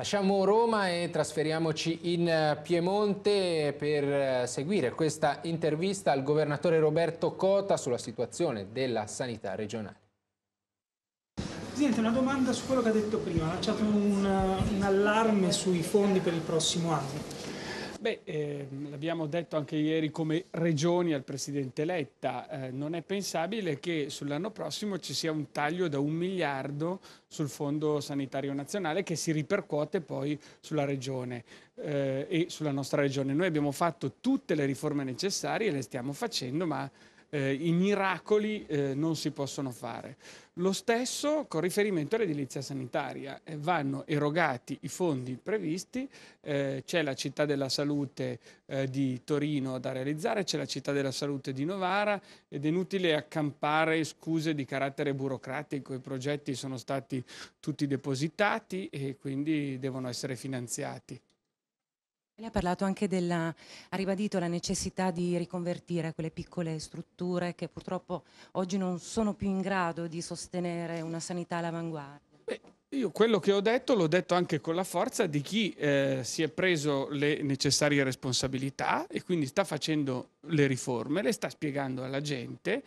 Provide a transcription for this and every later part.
Lasciamo Roma e trasferiamoci in eh, Piemonte per eh, seguire questa intervista al governatore Roberto Cota sulla situazione della sanità regionale. Presidente, una domanda su quello che ha detto prima, ha lanciato un, un allarme sui fondi per il prossimo anno. Beh, ehm, l'abbiamo detto anche ieri come regioni al Presidente Letta, eh, non è pensabile che sull'anno prossimo ci sia un taglio da un miliardo sul Fondo Sanitario Nazionale che si ripercuote poi sulla regione eh, e sulla nostra regione. Noi abbiamo fatto tutte le riforme necessarie, le stiamo facendo, ma eh, i miracoli eh, non si possono fare. Lo stesso con riferimento all'edilizia sanitaria, eh, vanno erogati i fondi previsti, eh, c'è la città della salute eh, di Torino da realizzare, c'è la città della salute di Novara ed è inutile accampare scuse di carattere burocratico, i progetti sono stati tutti depositati e quindi devono essere finanziati. Lei ha parlato anche della, ha ribadito la necessità di riconvertire quelle piccole strutture che purtroppo oggi non sono più in grado di sostenere una sanità all'avanguardia. io quello che ho detto l'ho detto anche con la forza di chi eh, si è preso le necessarie responsabilità e quindi sta facendo le riforme, le sta spiegando alla gente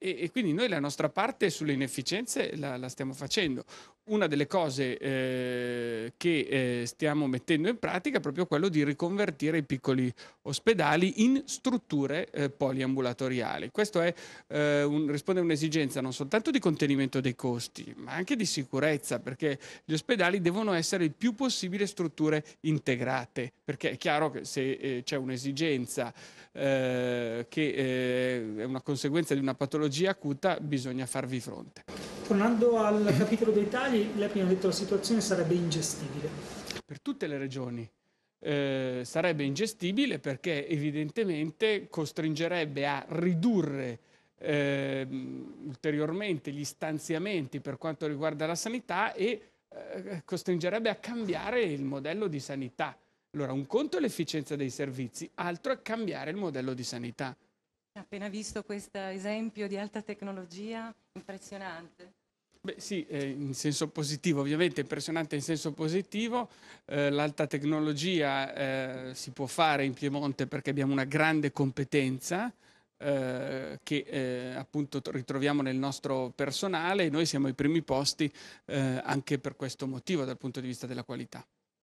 e, e, quindi noi la nostra parte sulle inefficienze la, la stiamo facendo. Una delle cose eh, che eh, stiamo mettendo in pratica è proprio quello di riconvertire i piccoli ospedali in strutture eh, poliambulatoriali. Questo è, eh, un, risponde a un'esigenza non soltanto di contenimento dei costi, ma anche di sicurezza, perché gli ospedali devono essere il più possibile strutture integrate, perché è chiaro che se eh, c'è un'esigenza eh, che è una conseguenza di una patologia, patologia acuta bisogna farvi fronte. Tornando al capitolo dei tagli, lei prima ha detto che la situazione sarebbe ingestibile. Per tutte le regioni eh, sarebbe ingestibile perché evidentemente costringerebbe a ridurre eh, ulteriormente gli stanziamenti per quanto riguarda la sanità e eh, costringerebbe a cambiare il modello di sanità. Allora, un conto è l'efficienza dei servizi, altro è cambiare il modello di sanità appena visto questo esempio di alta tecnologia impressionante. Beh, sì, eh, in senso positivo, ovviamente impressionante in senso positivo. Eh, l'alta tecnologia eh, si può fare in Piemonte perché abbiamo una grande competenza eh, che eh, appunto ritroviamo nel nostro personale e noi siamo ai primi posti eh, anche per questo motivo dal punto di vista della qualità.